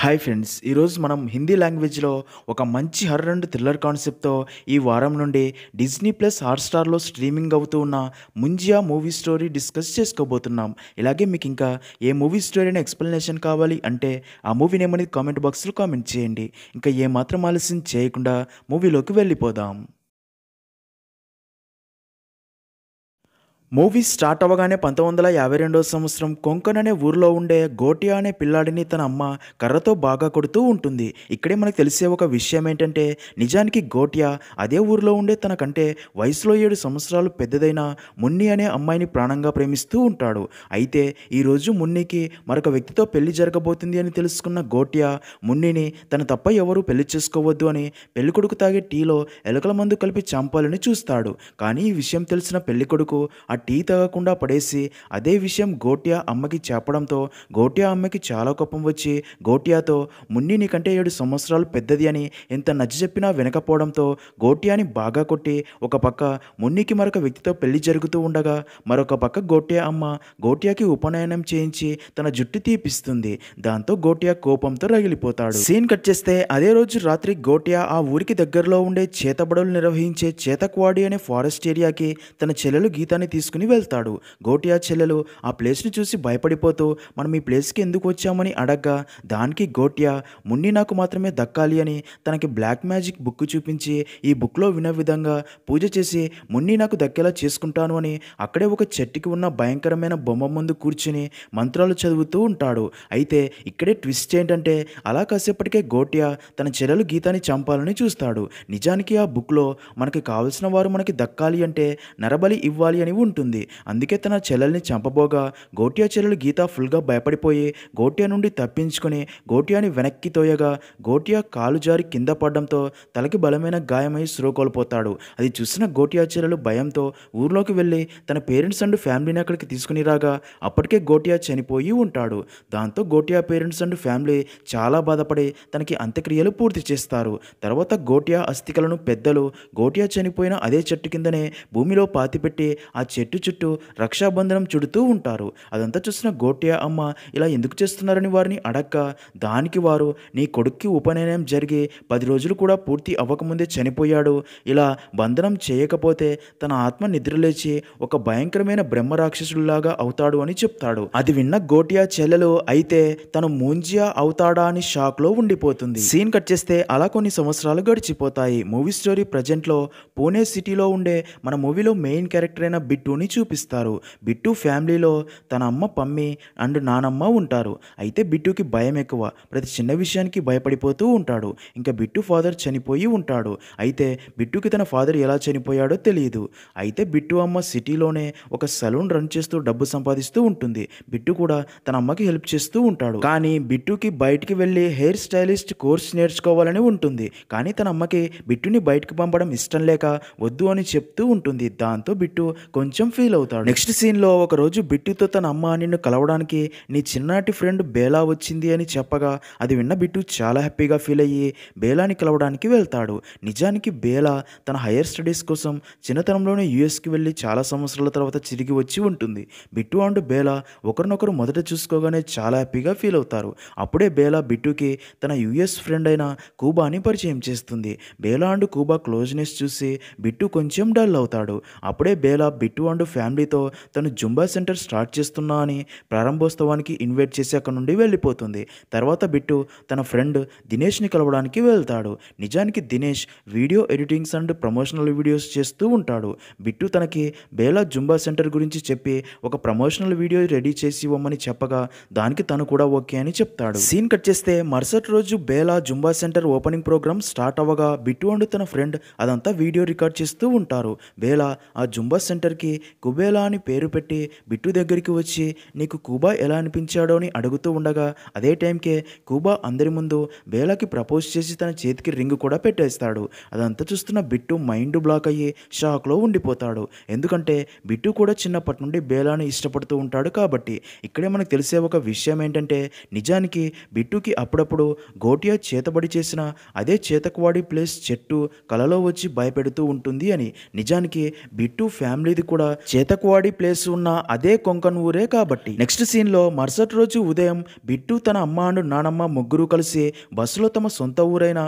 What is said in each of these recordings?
hi friends ఈరోజు మనం హిందీ లాంగ్వేజ్లో ఒక మంచి హర్రర్ థ్రిల్లర్ కాన్సెప్ట్తో ఈ వారం నుండి డిజ్నీ ప్లస్ హాట్స్టార్లో స్ట్రీమింగ్ అవుతూ ఉన్న ముంజియా మూవీ స్టోరీ డిస్కస్ చేసుకోబోతున్నాం ఇలాగే మీకు ఇంకా ఏ మూవీ స్టోరీ అయినా ఎక్స్ప్లెనేషన్ కావాలి అంటే ఆ మూవీ నేమనేది కామెంట్ బాక్స్లో కామెంట్ చేయండి ఇంకా ఏమాత్రం ఆలస్యం చేయకుండా మూవీలోకి వెళ్ళిపోదాం మూవీ స్టార్ట్ అవ్వగానే పంతొమ్మిది వందల యాభై రెండో సంవత్సరం కొంకన్ అనే ఊర్లో ఉండే గోటియా అనే పిల్లాడిని తన అమ్మ కర్రతో బాగా కొడుతూ ఉంటుంది ఇక్కడే మనకు తెలిసే ఒక విషయం ఏంటంటే నిజానికి గోటియా అదే ఊర్లో ఉండే తన కంటే వయసులో ఏడు సంవత్సరాలు పెద్దదైన మున్ని అనే అమ్మాయిని ప్రాణంగా ప్రేమిస్తూ ఉంటాడు అయితే ఈరోజు మున్నికి మరొక వ్యక్తితో పెళ్లి జరగబోతుంది అని తెలుసుకున్న గోటియా మున్నిని తన తప్ప ఎవరూ పెళ్లి చేసుకోవద్దు అని పెళ్ళికొడుకు తాగే టీలో ఎలకల మందు కలిపి చంపాలని చూస్తాడు కానీ ఈ విషయం తెలిసిన పెళ్ళికొడుకు ఆ టీ తాగకుండా పడేసి అదే విషయం గోట్యా అమ్మకి చెప్పడంతో గోట్యా అమ్మకి చాలా కోపం వచ్చి గోట్యాతో మున్ని నీకంటే ఏడు సంవత్సరాలు పెద్దది అని ఎంత నచ్చి చెప్పినా వినకపోవడంతో గోట్యాని బాగా కొట్టి ఒక పక్క మున్నికి మరొక వ్యక్తితో పెళ్లి జరుగుతూ ఉండగా మరొక పక్క గోట్యా అమ్మ గోట్యాకి ఉపనయనం చేయించి తన జుట్టు తీపిస్తుంది దాంతో గోట్యా కోపంతో రగిలిపోతాడు సీన్ కట్ చేస్తే అదే రోజు రాత్రి గోట్యా ఆ ఊరికి దగ్గరలో ఉండే చేతబడులు నిర్వహించే చేతక్వాడి అనే ఫారెస్ట్ ఏరియాకి తన చెల్లెలు గీతాన్ని తీసుకు తీసుకుని వెళ్తాడు గోటియా చెల్లెలు ఆ ప్లేస్ని చూసి భయపడిపోతూ మనం ఈ ప్లేస్కి ఎందుకు వచ్చామని అడగ్గా దానికి గోటియా మున్ని నాకు మాత్రమే దక్కాలి అని తనకి బ్లాక్ మ్యాజిక్ బుక్ చూపించి ఈ బుక్లో వినే విధంగా పూజ చేసి ముండి నాకు దక్కేలా చేసుకుంటాను అని అక్కడే ఒక చెట్టుకి ఉన్న భయంకరమైన బొమ్మ ముందు కూర్చుని మంత్రాలు చదువుతూ ఉంటాడు అయితే ఇక్కడే ట్విస్ట్ ఏంటంటే అలా కాసేపటికే గోటియా తన చెల్లెలు గీతాన్ని చంపాలని చూస్తాడు నిజానికి ఆ బుక్లో మనకి కావలసిన వారు మనకి దక్కాలి అంటే నరబలి ఇవ్వాలి అని ఉంటుంది ఉంటుంది అందుకే తన చెల్లెల్ని చంపబోగా గోటియా చెల్లెలు గీత ఫుల్గా భయపడిపోయి గోటియా నుండి తప్పించుకుని గోటియాని వెనక్కి తోయగా గోటియా కాలు జారి కింద పడడంతో తలకి బలమైన గాయమై కోల్పోతాడు అది చూసిన గోటియా చెల్లెలు భయంతో ఊర్లోకి వెళ్ళి తన పేరెంట్స్ అండ్ ఫ్యామిలీని అక్కడికి తీసుకుని రాగా అప్పటికే గోటియా చనిపోయి ఉంటాడు దాంతో గోటియా పేరెంట్స్ అండ్ ఫ్యామిలీ చాలా బాధపడి తనకి అంత్యక్రియలు పూర్తి చేస్తారు తర్వాత గోటియా అస్థికలను పెద్దలు గోటియా చనిపోయిన అదే చెట్టు కిందనే భూమిలో పాతిపెట్టి ఆ చెట్టు చెట్టు చుట్టూ రక్షాబంధనం చుడుతూ ఉంటారు అదంతా చూసిన గోట్యా అమ్మ ఇలా ఎందుకు చేస్తున్నారని వారిని అడక్క దానికి వారు నీ కొడుక్కి ఉపనయనం జరిగి పది రోజులు కూడా పూర్తి అవ్వకముందే చనిపోయాడు ఇలా బంధనం చేయకపోతే తన ఆత్మ నిద్రలేచి ఒక భయంకరమైన బ్రహ్మరాక్షసుడిలాగా అవుతాడు అని చెప్తాడు అది విన్న గోటియా చెల్లెలు అయితే తను మూంజియా అవుతాడా అని షాక్లో ఉండిపోతుంది సీన్ కట్ చేస్తే అలా కొన్ని సంవత్సరాలు గడిచిపోతాయి మూవీ స్టోరీ ప్రజెంట్లో పూణే సిటీలో ఉండే మన మూవీలో మెయిన్ క్యారెక్టర్ అయిన బిట్టు బిట్టుని చూపిస్తారు బిట్టు ఫ్యామిలీలో తన అమ్మ పమ్మి అండ్ నానమ్మ ఉంటారు అయితే బిట్టుకి భయం ఎక్కువ ప్రతి చిన్న విషయానికి భయపడిపోతూ ఉంటాడు ఇంకా బిట్టు ఫాదర్ చనిపోయి ఉంటాడు అయితే బిట్టుకి తన ఫాదర్ ఎలా చనిపోయాడో తెలియదు అయితే బిట్టు అమ్మ సిటీలోనే ఒక సెలూన్ రన్ చేస్తూ డబ్బు సంపాదిస్తూ ఉంటుంది బిట్టు కూడా తన అమ్మకి హెల్ప్ చేస్తూ ఉంటాడు కానీ బిట్టుకి బయటికి వెళ్ళి హెయిర్ స్టైలిస్ట్ కోర్స్ నేర్చుకోవాలని ఉంటుంది కానీ తన అమ్మకి బిట్టుని బయటకు పంపడం ఇష్టం లేక వద్దు అని చెప్తూ ఉంటుంది దాంతో బిట్టు కొంచెం నిజం ఫీల్ అవుతాడు నెక్స్ట్ సీన్లో రోజు బిట్టుతో తన అమ్మ నిన్ను కలవడానికి నీ చిన్నాటి ఫ్రెండ్ బేలా వచ్చింది అని చెప్పగా అది విన్న బిట్టు చాలా హ్యాపీగా ఫీల్ అయ్యి బేలాని కలవడానికి వెళ్తాడు నిజానికి బేలా తన హైయర్ స్టడీస్ కోసం చిన్నతనంలోనే యుఎస్కి వెళ్ళి చాలా సంవత్సరాల తర్వాత తిరిగి వచ్చి ఉంటుంది బిట్టు అండ్ బేలా ఒకరినొకరు మొదట చూసుకోగానే చాలా హ్యాపీగా ఫీల్ అవుతారు అప్పుడే బేలా బిట్టుకి తన యుఎస్ ఫ్రెండ్ అయిన కూబాని పరిచయం చేస్తుంది బేలా అండ్ కూబా క్లోజ్నెస్ చూసి బిట్టు కొంచెం డల్ అవుతాడు అప్పుడే బేలా బిట్టు బాండ్ ఫ్యామిలీతో తను జుంబా సెంటర్ స్టార్ట్ చేస్తున్నా అని ప్రారంభోత్సవానికి ఇన్వైట్ చేసి అక్కడ నుండి వెళ్ళిపోతుంది తర్వాత బిట్టు తన ఫ్రెండ్ దినేష్ని కలవడానికి వెళ్తాడు నిజానికి Dinesh video editings and promotional videos చేస్తూ ఉంటాడు బిట్టు తనకి బేలా జుంబా సెంటర్ గురించి చెప్పి ఒక ప్రమోషనల్ వీడియో రెడీ చేసి ఇవ్వమని చెప్పగా దానికి తను కూడా ఓకే అని చెప్తాడు సీన్ కట్ చేస్తే మరుసటి రోజు Bela Zumba centre opening programme start అవ్వగా బిట్టు అండ్ తన ఫ్రెండ్ అదంతా వీడియో రికార్డ్ చేస్తూ ఉంటారు బేలా ఆ జుంబా సెంటర్కి కుబేలా అని పేరు పెట్టి బిట్టు దగ్గరికి వచ్చి నీకు కూబా ఎలా అనిపించాడో అని అడుగుతూ ఉండగా అదే టైంకే కూబా అందరి ముందు బేలాకి ప్రపోజ్ చేసి తన చేతికి రింగ్ కూడా పెట్టేస్తాడు అదంతా చూస్తున్న బిట్టు మైండ్ బ్లాక్ అయ్యి షాక్లో ఉండిపోతాడు ఎందుకంటే బిట్టు కూడా చిన్నప్పటి నుండి బేలాని ఇష్టపడుతూ ఉంటాడు కాబట్టి ఇక్కడే మనకు తెలిసే ఒక విషయం ఏంటంటే నిజానికి బిట్టుకి అప్పుడప్పుడు గోటియా చేతబడి చేసిన అదే చేతకువాడి ప్లేస్ చెట్టు కలలో వచ్చి భయపెడుతూ ఉంటుంది అని నిజానికి బిట్టు ఫ్యామిలీది కూడా చేతకువాడి ప్లేస్ ఉన్న అదే కొంకన్ ఊరే కాబట్టి నెక్స్ట్ సీన్ లో మరుసటి రోజు ఉదయం బిట్టు తన అమ్మ అండ్ నానమ్మ ముగ్గురు కలిసి బస్సులో తమ సొంత ఊరైన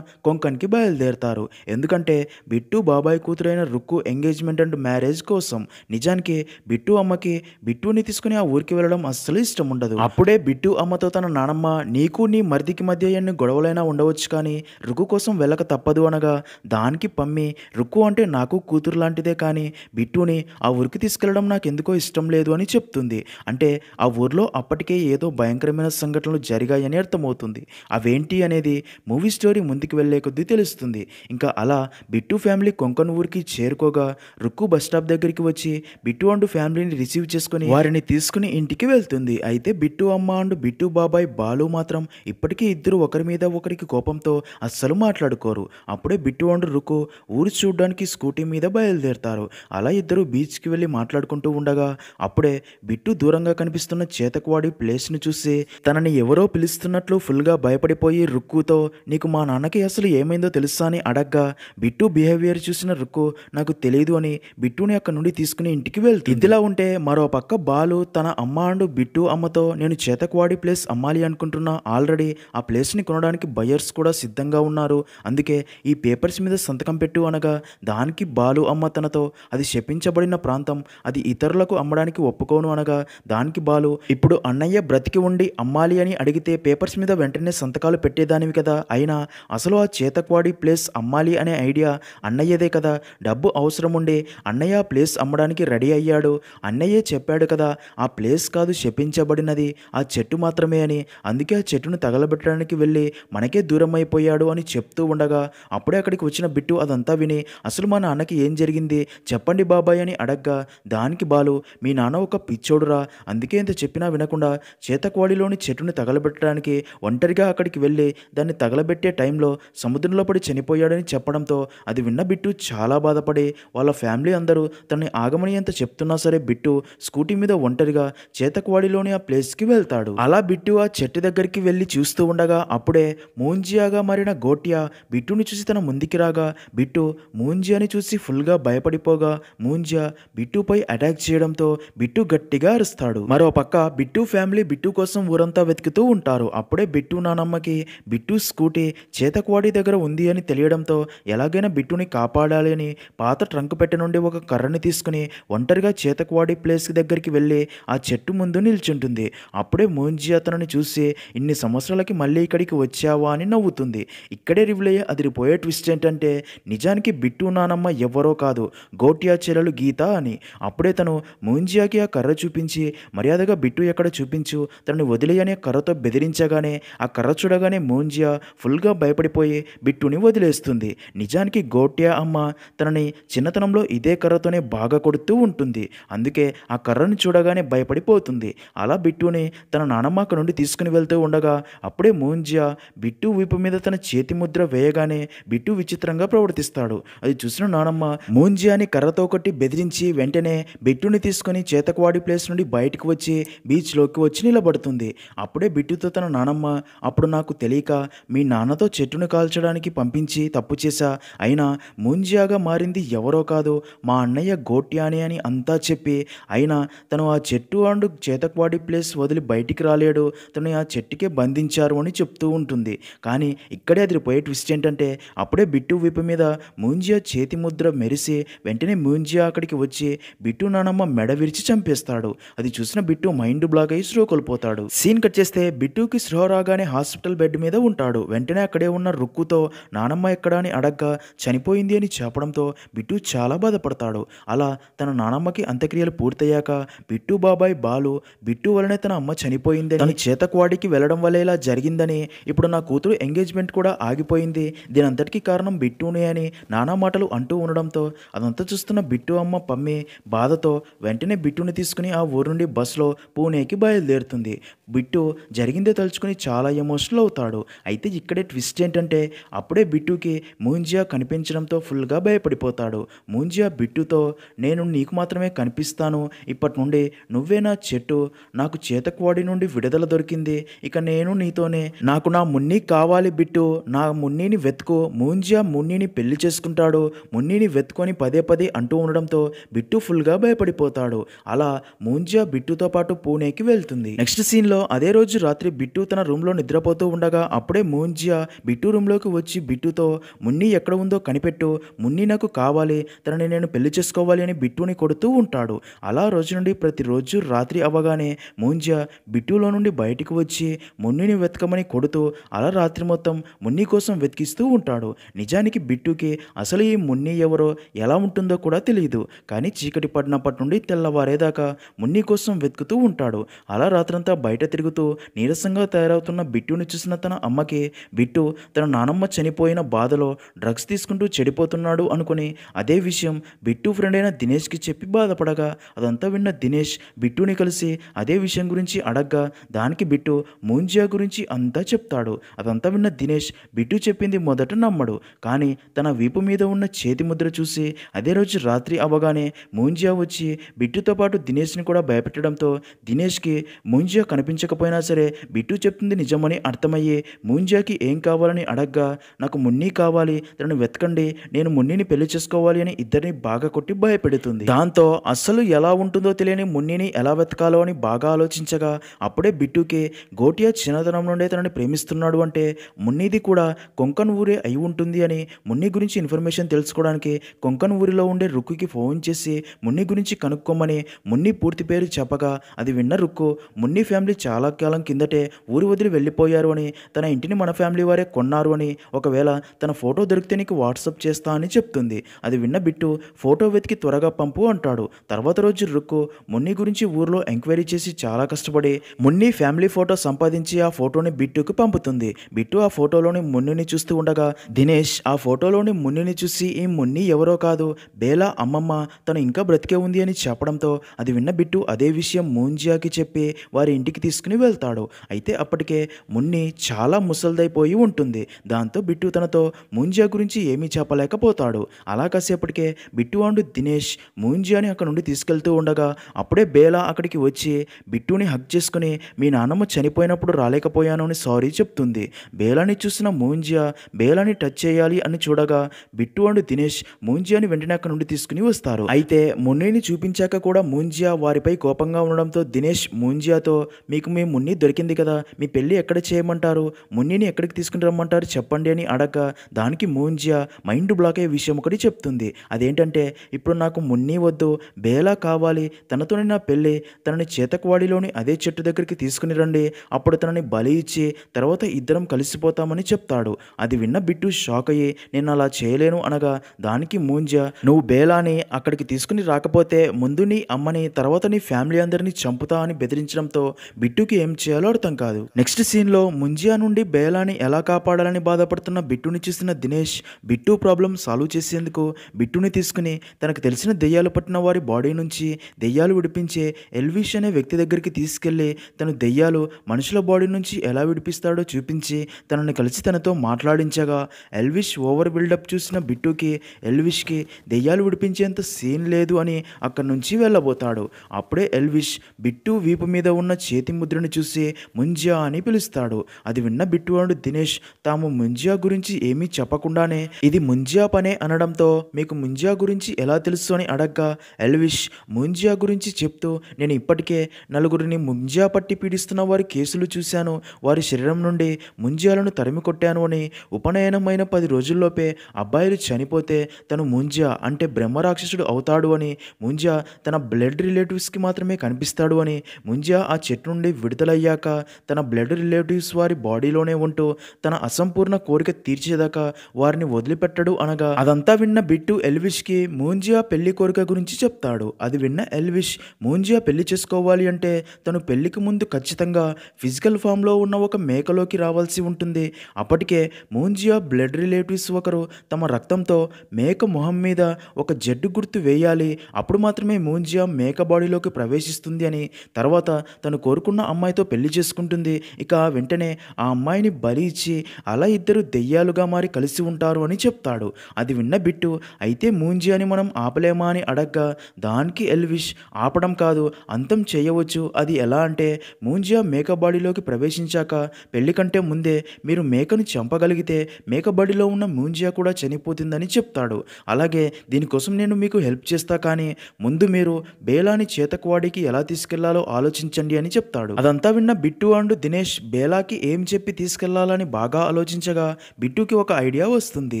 కి బయలుదేరతారు ఎందుకంటే బిట్టు బాబాయ్ కూతురైన రుక్కు ఎంగేజ్మెంట్ అండ్ మ్యారేజ్ కోసం నిజానికి బిట్టు అమ్మకి బిట్టుని తీసుకుని ఆ ఊరికి వెళ్ళడం అస్సలు ఇష్టం ఉండదు అప్పుడే బిట్టు అమ్మతో తన నానమ్మ నీకు నీ మరిదికి మధ్య ఎన్ని గొడవలైనా ఉండవచ్చు కానీ రుక్కు కోసం వెళ్ళక తప్పదు అనగా దానికి పమ్మి రుక్కు అంటే నాకు కూతురు లాంటిదే కానీ బిట్టుని ఆ ఊరి ఊరికి తీసుకెళ్లడం నాకు ఎందుకో ఇష్టం లేదు అని చెప్తుంది అంటే ఆ ఊర్లో అప్పటికే ఏదో భయంకరమైన సంఘటనలు జరిగాయని అర్థమవుతుంది అవేంటి అనేది మూవీ స్టోరీ ముందుకు వెళ్లే కొద్దీ తెలుస్తుంది ఇంకా అలా బిట్టు ఫ్యామిలీ కొంకన్ ఊరికి చేరుకోగా రుక్కు బస్టాప్ దగ్గరికి వచ్చి బిట్టు అండ్ ఫ్యామిలీని రిసీవ్ చేసుకుని వారిని తీసుకుని ఇంటికి వెళ్తుంది అయితే బిట్టు అమ్మ అండ్ బిట్టు బాబాయ్ బాలు మాత్రం ఇప్పటికీ ఇద్దరు ఒకరి మీద ఒకరికి కోపంతో అస్సలు మాట్లాడుకోరు అప్పుడే బిట్టు అండ్ రుక్కు ఊరు చూడడానికి స్కూటీ మీద బయలుదేరతారు అలా ఇద్దరు బీచ్కి వెళ్ళి మాట్లాడుకుంటూ ఉండగా అప్పుడే బిట్టు దూరంగా కనిపిస్తున్న చేతకువాడి ప్లేస్ను చూసి తనని ఎవరో పిలుస్తున్నట్లు ఫుల్గా భయపడిపోయి రుక్కుతో నీకు మా నాన్నకి అసలు ఏమైందో తెలుసా అని అడగ్గా బిట్టు బిహేవియర్ చూసిన రుక్కు నాకు తెలియదు అని బిట్టుని అక్కడ నుండి తీసుకుని ఇంటికి వెళ్తుంది ఇదిలా ఉంటే మరో పక్క బాలు తన అమ్మ అండ్ బిట్టు అమ్మతో నేను చేతకువాడి ప్లేస్ అమ్మాలి అనుకుంటున్నా ఆల్రెడీ ఆ ప్లేస్ని కొనడానికి బయర్స్ కూడా సిద్ధంగా ఉన్నారు అందుకే ఈ పేపర్స్ మీద సంతకం పెట్టు అనగా దానికి బాలు అమ్మ తనతో అది శపించబడిన ప్రాంతం ప్రాంతం అది ఇతరులకు అమ్మడానికి ఒప్పుకోను అనగా దానికి బాలు ఇప్పుడు అన్నయ్య బ్రతికి ఉండి అమ్మాలి అని అడిగితే పేపర్స్ మీద వెంటనే సంతకాలు పెట్టేదానివి కదా అయినా అసలు ఆ చేతక్వాడి ప్లేస్ అమ్మాలి అనే ఐడియా అన్నయ్యదే కదా డబ్బు అవసరం ఉండే అన్నయ్య ప్లేస్ అమ్మడానికి రెడీ అయ్యాడు అన్నయ్యే చెప్పాడు కదా ఆ ప్లేస్ కాదు శపించబడినది ఆ చెట్టు మాత్రమే అని అందుకే ఆ చెట్టును తగలబెట్టడానికి వెళ్ళి మనకే దూరం అయిపోయాడు అని చెప్తూ ఉండగా అప్పుడే అక్కడికి వచ్చిన బిట్టు అదంతా విని అసలు మా నాన్నకి ఏం జరిగింది చెప్పండి బాబాయ్ అని అడగ్గా దానికి బాలు మీ నాన్న ఒక పిచ్చోడురా అందుకే ఇంత చెప్పినా వినకుండా చేతకువాడిలోని చెట్టుని తగలబెట్టడానికి ఒంటరిగా అక్కడికి వెళ్ళి దాన్ని తగలబెట్టే టైంలో సముద్రంలో పడి చనిపోయాడని చెప్పడంతో అది విన్న బిట్టు చాలా బాధపడి వాళ్ళ ఫ్యామిలీ అందరూ తనని ఆగమని ఎంత చెప్తున్నా సరే బిట్టు స్కూటీ మీద ఒంటరిగా చేతకువాడిలోని ఆ ప్లేస్కి వెళ్తాడు అలా బిట్టు ఆ చెట్టు దగ్గరికి వెళ్ళి చూస్తూ ఉండగా అప్పుడే మూంజియాగా మారిన గోట్యా బిట్టుని చూసి తన ముందుకి రాగా బిట్టు మూంజియాని చూసి ఫుల్గా భయపడిపోగా మూంజియా బిట్టు బిట్టుపై అటాక్ చేయడంతో బిట్టు గట్టిగా అరుస్తాడు మరో పక్క బిట్టు ఫ్యామిలీ బిట్టు కోసం ఊరంతా వెతుకుతూ ఉంటారు అప్పుడే బిట్టు నానమ్మకి బిట్టు స్కూటీ చేతకువాడి దగ్గర ఉంది అని తెలియడంతో ఎలాగైనా బిట్టుని కాపాడాలి అని పాత ట్రంక్ పెట్టె నుండి ఒక కర్రని తీసుకుని ఒంటరిగా చేతకువాడి ప్లేస్ దగ్గరికి వెళ్ళి ఆ చెట్టు ముందు నిల్చుంటుంది అప్పుడే మోంజీ అతనిని చూసి ఇన్ని సంవత్సరాలకి మళ్ళీ ఇక్కడికి వచ్చావా అని నవ్వుతుంది ఇక్కడే రివ్లే అదిరిపోయే ట్విస్ట్ ఏంటంటే నిజానికి బిట్టు నానమ్మ ఎవరో కాదు గోటియా చెల్లెలు గీత అని అప్పుడే తను మూంజియాకి ఆ కర్ర చూపించి మర్యాదగా బిట్టు ఎక్కడ చూపించు తనని వదిలేయనే కర్రతో బెదిరించగానే ఆ కర్ర చూడగానే మూంజియా ఫుల్గా భయపడిపోయి బిట్టుని వదిలేస్తుంది నిజానికి గోట్యా అమ్మ తనని చిన్నతనంలో ఇదే కర్రతోనే బాగా కొడుతూ ఉంటుంది అందుకే ఆ కర్రను చూడగానే భయపడిపోతుంది అలా బిట్టుని తన నానమ్మ నుండి తీసుకుని వెళ్తూ ఉండగా అప్పుడే మూంజియా బిట్టు వీపు మీద తన చేతి ముద్ర వేయగానే బిట్టు విచిత్రంగా ప్రవర్తిస్తాడు అది చూసిన నానమ్మ మూంజియాని కర్రతో కొట్టి బెదిరించి వెంటనే బిట్టుని తీసుకుని చేతకవాడి ప్లేస్ నుండి బయటకు వచ్చి బీచ్లోకి వచ్చి నిలబడుతుంది అప్పుడే బిట్టుతో తన నానమ్మ అప్పుడు నాకు తెలియక మీ నాన్నతో చెట్టును కాల్చడానికి పంపించి తప్పు చేశా అయినా ముంజియాగా మారింది ఎవరో కాదు మా అన్నయ్య గోట్యాని అని అంతా చెప్పి అయినా తను ఆ చెట్టు అండ్ చేతకవాడి ప్లేస్ వదిలి బయటికి రాలేడు తను ఆ చెట్టుకే బంధించారు అని చెప్తూ ఉంటుంది కానీ ఇక్కడే అది పోయే ట్విస్ట్ ఏంటంటే అప్పుడే బిట్టు వీపు మీద ముంజియా చేతి ముద్ర మెరిసి వెంటనే ముంజియా అక్కడికి వచ్చి ముందే బిట్టు నానమ్మ మెడ విరిచి చంపేస్తాడు అది చూసిన బిట్టు మైండ్ బ్లాక్ అయి శ్రో కోల్పోతాడు సీన్ కట్ చేస్తే బిట్టుకి శ్రో రాగానే హాస్పిటల్ బెడ్ మీద ఉంటాడు వెంటనే అక్కడే ఉన్న రుక్కుతో నానమ్మ ఎక్కడ అని అడగ్గా చనిపోయింది అని చెప్పడంతో బిట్టు చాలా బాధపడతాడు అలా తన నానమ్మకి అంత్యక్రియలు పూర్తయ్యాక బిట్టు బాబాయ్ బాలు బిట్టు వలనే తన అమ్మ చనిపోయింది తన చేతకువాడికి వెళ్ళడం వల్ల ఇలా జరిగిందని ఇప్పుడు నా కూతురు ఎంగేజ్మెంట్ కూడా ఆగిపోయింది దీనంతటికి కారణం బిట్టునే అని నానా మాటలు అంటూ ఉండడంతో అదంతా చూస్తున్న బిట్టు అమ్మ పమ్మి బాధతో వెంటనే బిట్టుని తీసుకుని ఆ ఊరు నుండి బస్సులో పూణేకి బయలుదేరుతుంది బిట్టు జరిగిందే తలుచుకుని చాలా ఎమోషనల్ అవుతాడు అయితే ఇక్కడే ట్విస్ట్ ఏంటంటే అప్పుడే బిట్టుకి మూంజియా కనిపించడంతో ఫుల్గా భయపడిపోతాడు మూంజియా బిట్టుతో నేను నీకు మాత్రమే కనిపిస్తాను ఇప్పటి నుండి నువ్వే నా చెట్టు నాకు చేతకువాడి నుండి విడుదల దొరికింది ఇక నేను నీతోనే నాకు నా మున్ని కావాలి బిట్టు నా మున్నిని వెతుకు మూంజియా మున్నిని పెళ్లి చేసుకుంటాడు మున్నిని వెతుకొని పదే పదే అంటూ ఉండడంతో బిట్టు ఫుల్గా భయపడిపోతాడు అలా మూంజియా బిట్టుతో పాటు పూణేకి వెళ్తుంది నెక్స్ట్ సీన్లో దీంతో అదే రోజు రాత్రి బిట్టు తన రూమ్లో నిద్రపోతూ ఉండగా అప్పుడే మోంజియా బిట్టు రూమ్లోకి వచ్చి బిట్టుతో మున్ని ఎక్కడ ఉందో కనిపెట్టు మున్ని నాకు కావాలి తనని నేను పెళ్లి చేసుకోవాలి అని బిట్టుని కొడుతూ ఉంటాడు అలా రోజు నుండి ప్రతిరోజు రాత్రి అవ్వగానే మోంజియా బిట్టులో నుండి బయటికి వచ్చి మున్నిని వెతకమని కొడుతూ అలా రాత్రి మొత్తం మున్ని కోసం వెతికిస్తూ ఉంటాడు నిజానికి బిట్టుకి అసలు ఈ మున్ని ఎవరో ఎలా ఉంటుందో కూడా తెలియదు కానీ చీకటి పడినప్పటి నుండి తెల్లవారేదాకా మున్ని కోసం వెతుకుతూ ఉంటాడు అలా రాత్రంతా బయట తిరుగుతూ నీరసంగా తయారవుతున్న బిట్టుని చూసిన తన అమ్మకి బిట్టు తన నానమ్మ చనిపోయిన బాధలో డ్రగ్స్ తీసుకుంటూ చెడిపోతున్నాడు అనుకుని అదే విషయం బిట్టు ఫ్రెండ్ అయిన దినేష్కి చెప్పి బాధపడగా అదంతా విన్న దినేష్ బిట్టుని కలిసి అదే విషయం గురించి అడగ్గా దానికి బిట్టు మూంజియా గురించి అంతా చెప్తాడు అదంతా విన్న దినేష్ బిట్టు చెప్పింది మొదట నమ్మడు కానీ తన వీపు మీద ఉన్న చేతి ముద్ర చూసి అదే రోజు రాత్రి అవ్వగానే మూంజియా వచ్చి బిట్టుతో పాటు దినేష్ని కూడా భయపెట్టడంతో దినేష్కి మూంజియా కనిపించ వినిపించకపోయినా సరే బిట్టు చెప్తుంది నిజమని అర్థమయ్యే ముంజాకి ఏం కావాలని అడగ్గా నాకు మున్ని కావాలి తనను వెతకండి నేను మున్నిని పెళ్లి చేసుకోవాలి అని ఇద్దరిని బాగా కొట్టి భయపెడుతుంది దాంతో అస్సలు ఎలా ఉంటుందో తెలియని మున్నిని ఎలా వెతకాలో అని బాగా ఆలోచించగా అప్పుడే బిట్టుకి గోటియా చిన్నతనం నుండే తనని ప్రేమిస్తున్నాడు అంటే మున్నిది కూడా కొంకన్ ఊరే అయి ఉంటుంది అని మున్ని గురించి ఇన్ఫర్మేషన్ తెలుసుకోవడానికి కొంకన్ ఊరిలో ఉండే రుక్కుకి ఫోన్ చేసి మున్ని గురించి కనుక్కోమని మున్ని పూర్తి పేరు చెప్పగా అది విన్న రుక్కు మున్ని ఫ్యామిలీ చాలా కాలం కిందటే ఊరు వదిలి వెళ్ళిపోయారు అని తన ఇంటిని మన ఫ్యామిలీ వారే కొన్నారు అని ఒకవేళ తన ఫోటో దొరికితే నీకు వాట్సాప్ చేస్తా అని చెప్తుంది అది విన్న బిట్టు ఫోటో వెతికి త్వరగా పంపు అంటాడు తర్వాత రోజు రుక్కు మున్ని గురించి ఊర్లో ఎంక్వైరీ చేసి చాలా కష్టపడి మున్ని ఫ్యామిలీ ఫోటో సంపాదించి ఆ ఫోటోని బిట్టుకు పంపుతుంది బిట్టు ఆ ఫోటోలోని మున్నిని చూస్తూ ఉండగా దినేష్ ఆ ఫోటోలోని మున్నిని చూసి ఈ మున్ని ఎవరో కాదు బేలా అమ్మమ్మ తను ఇంకా బ్రతికే ఉంది అని చెప్పడంతో అది విన్న బిట్టు అదే విషయం మూంజియాకి చెప్పి వారి ఇంటికి తీసుకు తీసుకుని వెళ్తాడు అయితే అప్పటికే మున్ని చాలా ముసల్దైపోయి ఉంటుంది దాంతో బిట్టు తనతో మూంజియా గురించి ఏమీ చెప్పలేకపోతాడు అలా కాసేపటికే బిట్టు అండ్ దినేష్ మూంజియాని అక్కడ నుండి తీసుకెళ్తూ ఉండగా అప్పుడే బేలా అక్కడికి వచ్చి బిట్టుని హక్ చేసుకుని మీ నాన్నమ్మ చనిపోయినప్పుడు రాలేకపోయాను అని సారీ చెప్తుంది బేలాని చూసిన మూంజియా బేలాని టచ్ చేయాలి అని చూడగా బిట్టు అండ్ దినేష్ మూంజియాని వెంటనే అక్కడ నుండి తీసుకుని వస్తారు అయితే మున్నిని చూపించాక కూడా మూంజియా వారిపై కోపంగా ఉండడంతో దినేష్ మూంజియాతో మీ మీకు మీ మున్ని దొరికింది కదా మీ పెళ్ళి ఎక్కడ చేయమంటారు మున్నిని ఎక్కడికి తీసుకుని రమ్మంటారు చెప్పండి అని అడగ దానికి మూంజియా మైండ్ బ్లాక్ అయ్యే విషయం ఒకటి చెప్తుంది అదేంటంటే ఇప్పుడు నాకు మున్ని వద్దు బేలా కావాలి తనతోనే నా పెళ్ళి తనని చేతకవాడిలోని అదే చెట్టు దగ్గరికి తీసుకుని రండి అప్పుడు తనని బలి ఇచ్చి తర్వాత ఇద్దరం కలిసిపోతామని చెప్తాడు అది విన్న బిట్టు షాక్ అయ్యి నేను అలా చేయలేను అనగా దానికి మూంజ నువ్వు బేలాని అక్కడికి తీసుకుని రాకపోతే ముందు నీ అమ్మని తర్వాత నీ ఫ్యామిలీ అందరినీ చంపుతా అని బెదిరించడంతో బిట్టుకి ఏం చేయాలో అర్థం కాదు నెక్స్ట్ సీన్ లో ముంజియా నుండి బేలాని ఎలా కాపాడాలని బాధపడుతున్న బిట్టుని చూసిన దినేష్ బిట్టు ప్రాబ్లం సాల్వ్ చేసేందుకు బిట్టుని తీసుకుని తనకు తెలిసిన దెయ్యాలు పట్టిన వారి బాడీ నుంచి దెయ్యాలు విడిపించే ఎల్విష్ అనే వ్యక్తి దగ్గరికి తీసుకెళ్లి తను దెయ్యాలు మనుషుల బాడీ నుంచి ఎలా విడిపిస్తాడో చూపించి తనని కలిసి తనతో మాట్లాడించగా ఎల్విష్ ఓవర్ బిల్డప్ చూసిన బిట్టుకి ఎల్విష్కి దెయ్యాలు విడిపించేంత సీన్ లేదు అని అక్కడి నుంచి వెళ్ళబోతాడు అప్పుడే ఎల్విష్ బిట్టు వీపు మీద ఉన్న చేతి ముద్రను చూసి ముంజియా అని పిలుస్తాడు అది విన్న బిట్టువాడు దినేష్ తాము ముంజియా గురించి ఏమీ చెప్పకుండానే ఇది ముంజియా పనే అనడంతో మీకు ముంజియా గురించి ఎలా తెలుసు అని అడగ్గా ఎల్విష్ ముంజియా గురించి చెప్తూ నేను ఇప్పటికే నలుగురిని ముంజియా పట్టి పీడిస్తున్న వారి కేసులు చూశాను వారి శరీరం నుండి ముంజియాలను తరిమి కొట్టాను అని ఉపనయనమైన పది రోజుల్లోపే అబ్బాయిలు చనిపోతే తను ముంజియా అంటే బ్రహ్మరాక్షసుడు అవుతాడు అని ముంజియా తన బ్లడ్ రిలేటివ్స్కి మాత్రమే కనిపిస్తాడు అని ముంజియా ఆ చెట్టు నుండి నుండి విడుదలయ్యాక తన బ్లడ్ రిలేటివ్స్ వారి బాడీలోనే ఉంటూ తన అసంపూర్ణ కోరిక తీర్చేదాకా వారిని వదిలిపెట్టడు అనగా అదంతా విన్న బిట్టు ఎల్విష్కి మూంజియా పెళ్లి కోరిక గురించి చెప్తాడు అది విన్న ఎల్విష్ మూంజియా పెళ్లి చేసుకోవాలి అంటే తను పెళ్లికి ముందు ఖచ్చితంగా ఫిజికల్ ఫామ్లో ఉన్న ఒక మేకలోకి రావాల్సి ఉంటుంది అప్పటికే మూంజియా బ్లడ్ రిలేటివ్స్ ఒకరు తమ రక్తంతో మేక మొహం మీద ఒక జడ్డు గుర్తు వేయాలి అప్పుడు మాత్రమే మూంజియా మేక బాడీలోకి ప్రవేశిస్తుంది అని తర్వాత తను కోరుకున్న ఉన్న అమ్మాయితో పెళ్లి చేసుకుంటుంది ఇక వెంటనే ఆ అమ్మాయిని బలి ఇచ్చి అలా ఇద్దరు దెయ్యాలుగా మారి కలిసి ఉంటారు అని చెప్తాడు అది విన్న బిట్టు అయితే మూంజి అని మనం ఆపలేమా అని అడగ్గా దానికి ఎల్విష్ ఆపడం కాదు అంతం చేయవచ్చు అది ఎలా అంటే మూంజియా మేక బాడీలోకి ప్రవేశించాక పెళ్లి కంటే ముందే మీరు మేకను చంపగలిగితే మేక బాడీలో ఉన్న మూంజియా కూడా చనిపోతుందని చెప్తాడు అలాగే దీనికోసం నేను మీకు హెల్ప్ చేస్తా కానీ ముందు మీరు బేలాని చేతకువాడికి ఎలా తీసుకెళ్లాలో ఆలోచించండి అని చెప్తాడు తీసుకెళ్తాడు అదంతా విన్న బిట్టు అండ్ దినేష్ బేలాకి ఏం చెప్పి తీసుకెళ్లాలని బాగా ఆలోచించగా బిట్టుకి ఒక ఐడియా వస్తుంది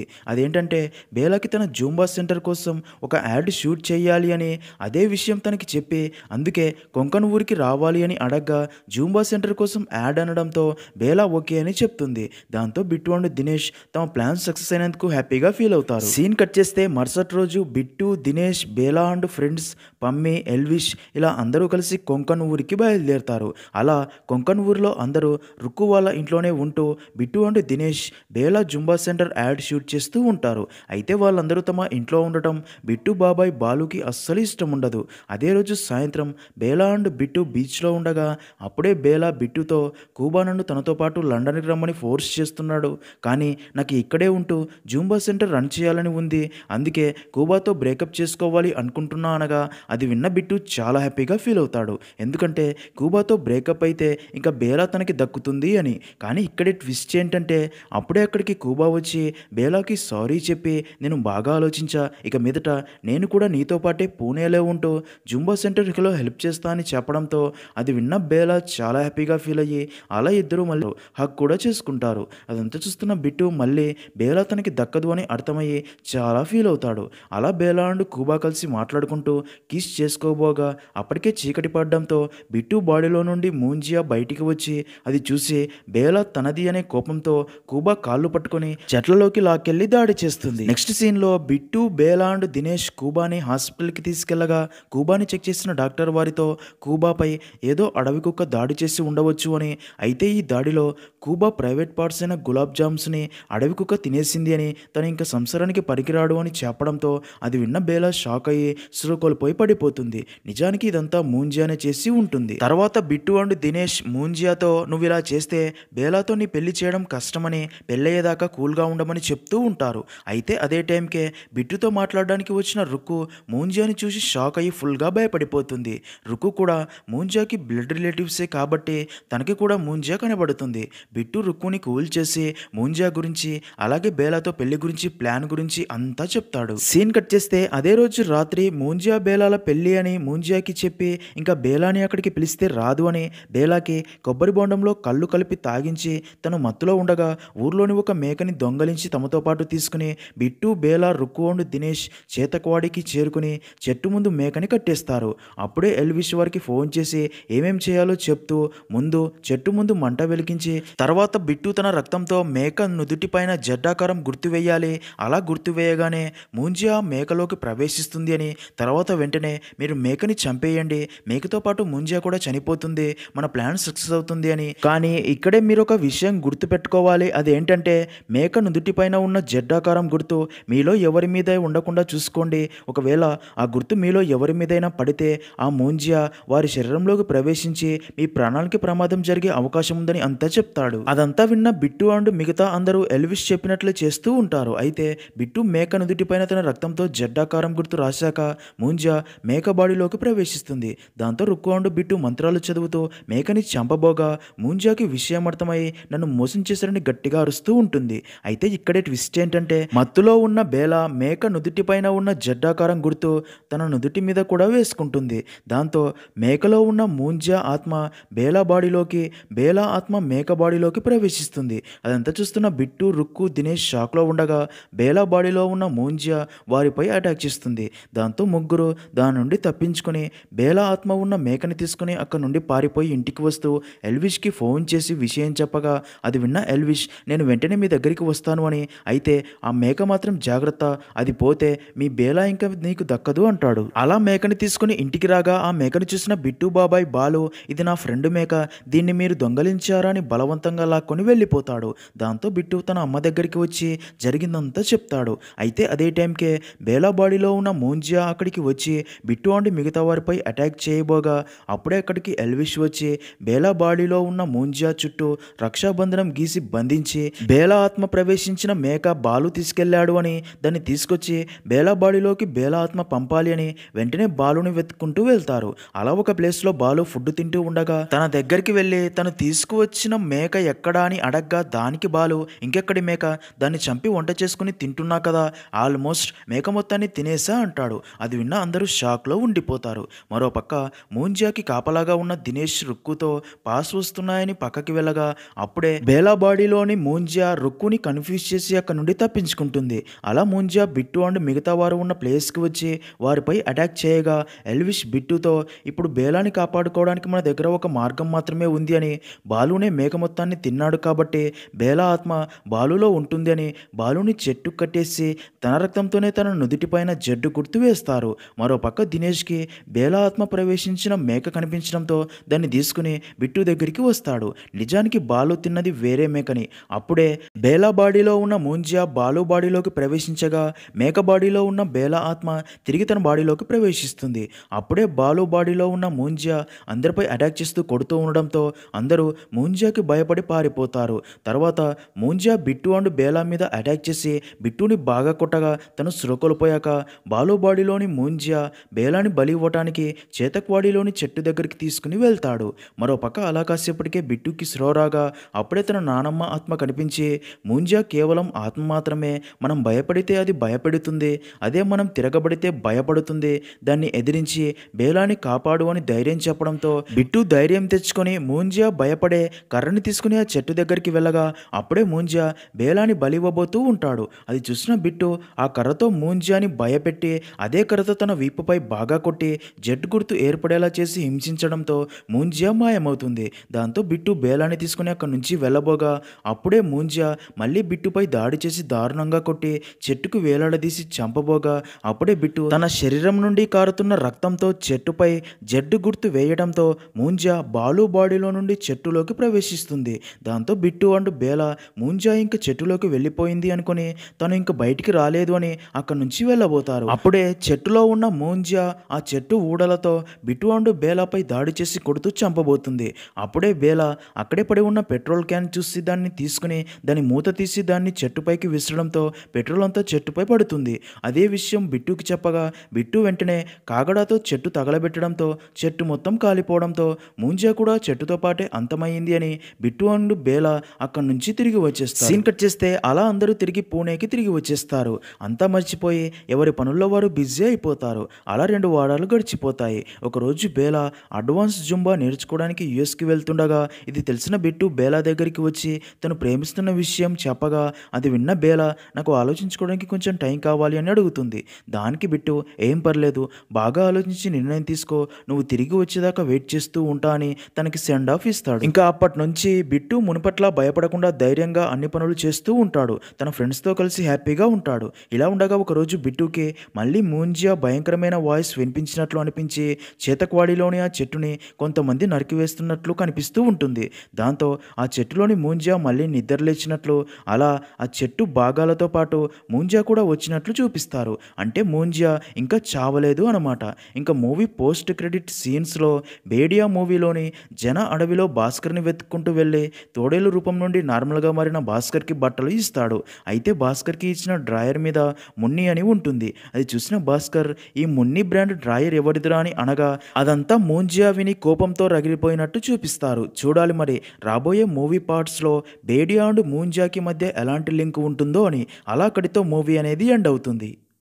అదేంటంటే బేలాకి తన జూంబా సెంటర్ కోసం ఒక యాడ్ షూట్ చేయాలి అని అదే విషయం తనకి చెప్పి అందుకే కొంకన్ ఊరికి రావాలి అని అడగ్గా జూంబా సెంటర్ కోసం యాడ్ అనడంతో బేలా ఓకే అని చెప్తుంది దాంతో బిట్టు అండ్ దినేష్ తమ ప్లాన్ సక్సెస్ అయినందుకు హ్యాపీగా ఫీల్ అవుతారు సీన్ కట్ చేస్తే మరుసటి రోజు బిట్టు దినేష్ బేలా అండ్ ఫ్రెండ్స్ పమ్మి ఎల్విష్ ఇలా అందరూ కలిసి కొంకన్ ఊరికి బయలుదేరుతారు అలా ఊరిలో అందరూ రుక్కు వాళ్ళ ఇంట్లోనే ఉంటూ Bittu and Dinesh Bela Zumba centre ad shoot చేస్తూ ఉంటారు అయితే వాళ్ళందరూ తమ ఇంట్లో ఉండటం బిట్టు బాబాయ్ బాలుకి అస్సలు ఇష్టం ఉండదు అదే రోజు సాయంత్రం బేలా అండ్ బిట్టు బీచ్లో ఉండగా అప్పుడే బేలా బిట్టుతో కూబా తనతో పాటు లండన్కి రమ్మని ఫోర్స్ చేస్తున్నాడు కానీ నాకు ఇక్కడే ఉంటూ జూంబా సెంటర్ రన్ చేయాలని ఉంది అందుకే కూబాతో బ్రేకప్ చేసుకోవాలి అనుకుంటున్నా అనగా అది విన్న బిట్టు చాలా హ్యాపీగా ఫీల్ అవుతాడు ఎందుకంటే కూబాతో బ్రేకప్ అయితే ఇంకా బేలా తనకి దక్కుతుంది అని కానీ ఇక్కడే ట్విస్ట్ ఏంటంటే అప్పుడే అక్కడికి కూబా వచ్చి బేలాకి సారీ చెప్పి నేను బాగా ఆలోచించా ఇక మీదట నేను కూడా నీతో పాటే పూణేలో ఉంటూ జుంబా సెంటర్లో హెల్ప్ చేస్తా అని చెప్పడంతో అది విన్న బేలా చాలా హ్యాపీగా ఫీల్ అయ్యి అలా ఇద్దరు మళ్ళీ హక్ కూడా చేసుకుంటారు అదంతా చూస్తున్న బిట్టు మళ్ళీ బేలా తనకి దక్కదు అని అర్థమయ్యి చాలా ఫీల్ అవుతాడు అలా బేలా అండ్ కూబా కలిసి మాట్లాడుకుంటూ కిస్ చేసుకోబోగా అప్పటికే చీకటి పడడంతో బిట్టు బాడీలో నుండి మూంజియా బయటికి వచ్చి అది చూసి బేలా తనది అనే కోపంతో కూబా కాళ్ళు పట్టుకుని చెట్లలోకి లాక్కెళ్లి దాడి చేస్తుంది నెక్స్ట్ సీన్ లో బిట్టు బేలా అండ్ దినేష్ కూబాని హాస్పిటల్కి తీసుకెళ్లగా కూబాని చెక్ చేసిన డాక్టర్ వారితో కూబాపై ఏదో అడవి కుక్క దాడి చేసి ఉండవచ్చు అని అయితే ఈ దాడిలో కూబా ప్రైవేట్ పార్ట్స్ అయిన గులాబ్ జామ్స్ని అడవి కుక్క తినేసింది అని తను ఇంకా సంసారానికి పనికిరాడు అని చెప్పడంతో అది విన్న బేలా షాక్ అయ్యి సురకోల్పోయి పడిపోతుంది నిజానికి ఇదంతా మూంజియానే చేసి ఉంటుంది తర్వాత బిట్టు అండ్ దినేష్ మూంజియాతో నువ్వు ఇలా చేస్తే బేలాతో నీ పెళ్లి చేయడం కష్టమని పెళ్ళయ్యేదాకా కూల్గా ఉండమని చెప్తూ ఉంటారు అయితే అదే టైంకే బిట్టుతో మాట్లాడడానికి వచ్చిన రుక్కు మూంజియాని చూసి షాక్ అయ్యి ఫుల్గా భయపడిపోతుంది రుక్కు కూడా మూంజియాకి బ్లడ్ రిలేటివ్సే కాబట్టి తనకి కూడా మూంజియా కనబడుతుంది బిట్టు రుక్కుని కూల్ చేసి మూంజియా గురించి అలాగే బేలాతో పెళ్లి గురించి ప్లాన్ గురించి అంతా చెప్తాడు సీన్ కట్ చేస్తే అదే రోజు రాత్రి మూంజియా బేలాల పెళ్లి అని మూంజియాకి చెప్పి ఇంకా బేలాని అక్కడికి పిలిస్తే రాదు అని బేలాకి కొబ్బరి బోండంలో కళ్ళు కలిపి తాగించి తను మత్తులో ఉండగా ఊర్లోని ఒక మేకని దొంగలించి తమతో పాటు తీసుకుని బిట్టు బేలా రుక్కువోండు దినేష్ చేతకవాడికి చేరుకుని చెట్టు ముందు మేకని కట్టేస్తారు అప్పుడే ఎల్విష్ వారికి ఫోన్ చేసి ఏమేం చేయాలో చెప్తూ ముందు చెట్టు ముందు మంట వెలిగించి తర్వాత బిట్టు తన రక్తంతో మేక నుదుటిపైన జడ్డాకారం గుర్తువేయాలి అలా గుర్తువేయగానే ఆ మేకలోకి ప్రవేశిస్తుంది అని తర్వాత వెంటనే మీరు మేకని చంపేయండి మేకతో పాటు ముంజియా కూడా చనిపోతుంది అవుతుంది మన ప్లాన్ సక్సెస్ అవుతుంది అని కానీ ఇక్కడే మీరు ఒక విషయం గుర్తుపెట్టుకోవాలి అదేంటంటే మేక నుదుటిపైన ఉన్న జెడ్డాకారం గుర్తు మీలో ఎవరి మీద ఉండకుండా చూసుకోండి ఒకవేళ ఆ గుర్తు మీలో ఎవరి మీదైనా పడితే ఆ మూంజియా వారి శరీరంలోకి ప్రవేశించి మీ ప్రాణాలకి ప్రమాదం జరిగే అవకాశం ఉందని అంతా చెప్తాడు అదంతా విన్న బిట్టు అండ్ మిగతా అందరూ ఎల్విష్ చెప్పినట్లు చేస్తూ ఉంటారు అయితే బిట్టు మేక నుదుటిపైన తన రక్తంతో జడ్డాకారం గుర్తు రాశాక మూంజా మేక బాడీలోకి ప్రవేశిస్తుంది దాంతో రుక్కు అండ్ బిట్టు మంత్రాలు చదువు గొంతుతో మేకని చంపబోగా మూంజాకి విషయం అర్థమై నన్ను మోసం చేశారని గట్టిగా అరుస్తూ ఉంటుంది అయితే ఇక్కడే ట్విస్ట్ ఏంటంటే మత్తులో ఉన్న బేల మేక నుదుటిపైన ఉన్న జడ్డాకారం గుర్తు తన నుదుటి మీద కూడా వేసుకుంటుంది దాంతో మేకలో ఉన్న మూంజా ఆత్మ బేల బాడీలోకి బేలా ఆత్మ మేక బాడీలోకి ప్రవేశిస్తుంది అదంతా చూస్తున్న బిట్టు రుక్కు దినేష్ షాక్లో ఉండగా బేల బాడీలో ఉన్న మూంజా వారిపై అటాక్ చేస్తుంది దాంతో ముగ్గురు దాని నుండి తప్పించుకొని బేల ఆత్మ ఉన్న మేకని తీసుకుని అక్కడ నుండి పారిపోయి ఇంటికి వస్తూ ఎల్విష్కి ఫోన్ చేసి విషయం చెప్పగా అది విన్న ఎల్విష్ నేను వెంటనే మీ దగ్గరికి వస్తాను అని అయితే ఆ మేక మాత్రం జాగ్రత్త అది పోతే మీ బేలా ఇంకా నీకు దక్కదు అంటాడు అలా మేకని తీసుకుని ఇంటికి రాగా ఆ మేకను చూసిన బిట్టు బాబాయ్ బాలు ఇది నా ఫ్రెండ్ మేక దీన్ని మీరు దొంగలించారా అని బలవంతంగా లాక్కొని వెళ్ళిపోతాడు దాంతో బిట్టు తన అమ్మ దగ్గరికి వచ్చి జరిగిందంతా చెప్తాడు అయితే అదే టైంకే బేలా బాడీలో ఉన్న మోంజియా అక్కడికి వచ్చి బిట్టు అండి మిగతా వారిపై అటాక్ చేయబోగా అప్పుడే అక్కడికి ఎల్విష్ పోలీసు వచ్చి బేలా బాడీలో ఉన్న మూంజియా చుట్టూ రక్షాబంధనం గీసి బంధించి బేలా ఆత్మ ప్రవేశించిన మేక బాలు తీసుకెళ్లాడు అని దాన్ని తీసుకొచ్చి బేలా బాడీలోకి బేలా ఆత్మ పంపాలి అని వెంటనే బాలుని వెతుక్కుంటూ వెళ్తారు అలా ఒక ప్లేస్లో బాలు ఫుడ్ తింటూ ఉండగా తన దగ్గరికి వెళ్ళి తను తీసుకువచ్చిన మేక ఎక్కడా అని అడగ్గా దానికి బాలు ఇంకెక్కడి మేక దాన్ని చంపి వంట చేసుకుని తింటున్నా కదా ఆల్మోస్ట్ మేక మొత్తాన్ని తినేసా అంటాడు అది విన్న అందరూ షాక్లో ఉండిపోతారు మరోపక్క మూంజియాకి కాపలాగా ఉన్న దినేష్ దినేష్ రుక్కుతో పాస్ వస్తున్నాయని పక్కకి వెళ్ళగా అప్పుడే బేలాబాడీలోని మూంజియా మూంజా రుక్కుని కన్ఫ్యూజ్ చేసి అక్కడి నుండి తప్పించుకుంటుంది అలా మూంజియా బిట్టు అండ్ మిగతా వారు ఉన్న ప్లేస్కి వచ్చి వారిపై అటాక్ చేయగా ఎల్విష్ బిట్టుతో ఇప్పుడు బేలాని కాపాడుకోవడానికి మన దగ్గర ఒక మార్గం మాత్రమే ఉంది అని బాలునే మేక మొత్తాన్ని తిన్నాడు కాబట్టి బేలా ఆత్మ బాలులో ఉంటుంది అని బాలుని చెట్టు కట్టేసి తన రక్తంతోనే తన నుదుటిపైన జడ్డు గుర్తు వేస్తారు మరోపక్క దినేష్కి బేలా ఆత్మ ప్రవేశించిన మేక కనిపించడంతో దాన్ని తీసుకుని బిట్టు దగ్గరికి వస్తాడు నిజానికి బాలు తిన్నది వేరే మేకని అప్పుడే బేలా బాడీలో ఉన్న మూంజియా బాలు బాడీలోకి ప్రవేశించగా మేక బాడీలో ఉన్న బేలా ఆత్మ తిరిగి తన బాడీలోకి ప్రవేశిస్తుంది అప్పుడే బాలు బాడీలో ఉన్న మూంజియా అందరిపై అటాక్ చేస్తూ కొడుతూ ఉండడంతో అందరూ మూంజియాకి భయపడి పారిపోతారు తర్వాత మూంజియా బిట్టు అండ్ బేలా మీద అటాక్ చేసి బిట్టుని బాగా కొట్టగా తను సురకొలిపోయాక బాలు బాడీలోని మూంజియా బేలాని బలి ఇవ్వటానికి చేతక్వాడీలోని చెట్టు దగ్గరికి తీసుకుని వెళ్తాడు మరోపక్క అలా కాసేపటికే బిట్టుకి శ్రోరాగా అప్పుడే తన నానమ్మ ఆత్మ కనిపించి ముంజా కేవలం ఆత్మ మాత్రమే మనం భయపడితే అది భయపెడుతుంది అదే మనం తిరగబడితే భయపడుతుంది దాన్ని ఎదిరించి బేలాని కాపాడు అని ధైర్యం చెప్పడంతో బిట్టు ధైర్యం తెచ్చుకొని మూంజా భయపడే కర్రని తీసుకుని ఆ చెట్టు దగ్గరికి వెళ్ళగా అప్పుడే మూంజా బేలాని బలివ్వబోతూ ఉంటాడు అది చూసిన బిట్టు ఆ కర్రతో మూంజాని భయపెట్టి అదే కర్రతో తన వీపుపై బాగా కొట్టి జట్టు గుర్తు ఏర్పడేలా చేసి హింసించడంతో మూంజియా మాయమవుతుంది దాంతో బిట్టు బేలాన్ని తీసుకుని అక్కడి నుంచి వెళ్ళబోగా అప్పుడే మూంజియా మళ్ళీ బిట్టుపై దాడి చేసి దారుణంగా కొట్టి చెట్టుకు వేలాడదీసి చంపబోగా అప్పుడే బిట్టు తన శరీరం నుండి కారుతున్న రక్తంతో చెట్టుపై జడ్డు గుర్తు వేయడంతో మూంజియా బాలు బాడీలో నుండి చెట్టులోకి ప్రవేశిస్తుంది దాంతో బిట్టు అండ్ బేల మూంజా ఇంక చెట్టులోకి వెళ్ళిపోయింది అనుకుని తను ఇంక బయటికి రాలేదు అని అక్కడి నుంచి వెళ్ళబోతారు అప్పుడే చెట్టులో ఉన్న మూంజా ఆ చెట్టు ఊడలతో బిట్టు అండ్ బేలాపై దాడి చేసి కొడుతూ చంపబోతుంది అప్పుడే బేల అక్కడే పడి ఉన్న పెట్రోల్ క్యాన్ చూసి దాన్ని తీసుకుని దాని మూత తీసి దాన్ని చెట్టుపైకి విసరడంతో పెట్రోల్ అంతా చెట్టుపై పడుతుంది అదే విషయం బిట్టుకి చెప్పగా బిట్టు వెంటనే కాగడాతో చెట్టు తగలబెట్టడంతో చెట్టు మొత్తం కాలిపోవడంతో ముంజా కూడా చెట్టుతో పాటే అంతమైంది అని బిట్టు అండ్ బేల అక్కడి నుంచి తిరిగి వచ్చేస్తారు సీన్ కట్ చేస్తే అలా అందరూ తిరిగి పూణేకి తిరిగి వచ్చేస్తారు అంతా మర్చిపోయి ఎవరి పనుల్లో వారు బిజీ అయిపోతారు అలా రెండు వారాలు గడిచిపోతాయి ఒకరోజు బేలా అడ్వాన్స్ జుమ్ కుటుంబ నేర్చుకోవడానికి యుఎస్కి వెళ్తుండగా ఇది తెలిసిన బిట్టు బేలా దగ్గరికి వచ్చి తను ప్రేమిస్తున్న విషయం చెప్పగా అది విన్న బేలా నాకు ఆలోచించుకోవడానికి కొంచెం టైం కావాలి అని అడుగుతుంది దానికి బిట్టు ఏం పర్లేదు బాగా ఆలోచించి నిర్ణయం తీసుకో నువ్వు తిరిగి వచ్చేదాకా వెయిట్ చేస్తూ ఉంటా అని తనకి సెండ్ ఆఫ్ ఇస్తాడు ఇంకా అప్పటి నుంచి బిట్టు మునుపట్లా భయపడకుండా ధైర్యంగా అన్ని పనులు చేస్తూ ఉంటాడు తన ఫ్రెండ్స్తో కలిసి హ్యాపీగా ఉంటాడు ఇలా ఉండగా ఒకరోజు బిట్టుకి మళ్ళీ మూంజియా భయంకరమైన వాయిస్ వినిపించినట్లు అనిపించి చేతకువాడిలోని ఆ చెట్టుని కొంతమంది నరికివేస్తున్నట్లు కనిపిస్తూ ఉంటుంది దాంతో ఆ చెట్టులోని మూంజా మళ్ళీ నిద్రలేచినట్లు అలా ఆ చెట్టు భాగాలతో పాటు మూంజా కూడా వచ్చినట్లు చూపిస్తారు అంటే మూంజా ఇంకా చావలేదు అనమాట ఇంకా మూవీ పోస్ట్ క్రెడిట్ సీన్స్లో బేడియా మూవీలోని జన అడవిలో భాస్కర్ని వెతుక్కుంటూ వెళ్ళి తోడేలు రూపం నుండి నార్మల్గా మారిన భాస్కర్కి బట్టలు ఇస్తాడు అయితే భాస్కర్కి ఇచ్చిన డ్రాయర్ మీద మున్ని అని ఉంటుంది అది చూసిన భాస్కర్ ఈ మున్ని బ్రాండ్ డ్రాయర్ ఎవరిదిరా అని అనగా అదంతా మూంజియా విని కోప కోపంతో రగిలిపోయినట్టు చూపిస్తారు చూడాలి మరి రాబోయే మూవీ పార్ట్స్లో బేడియా అండ్ మూంజాకి మధ్య ఎలాంటి లింక్ ఉంటుందో అని అలాకడితో మూవీ అనేది ఎండ్ అవుతుంది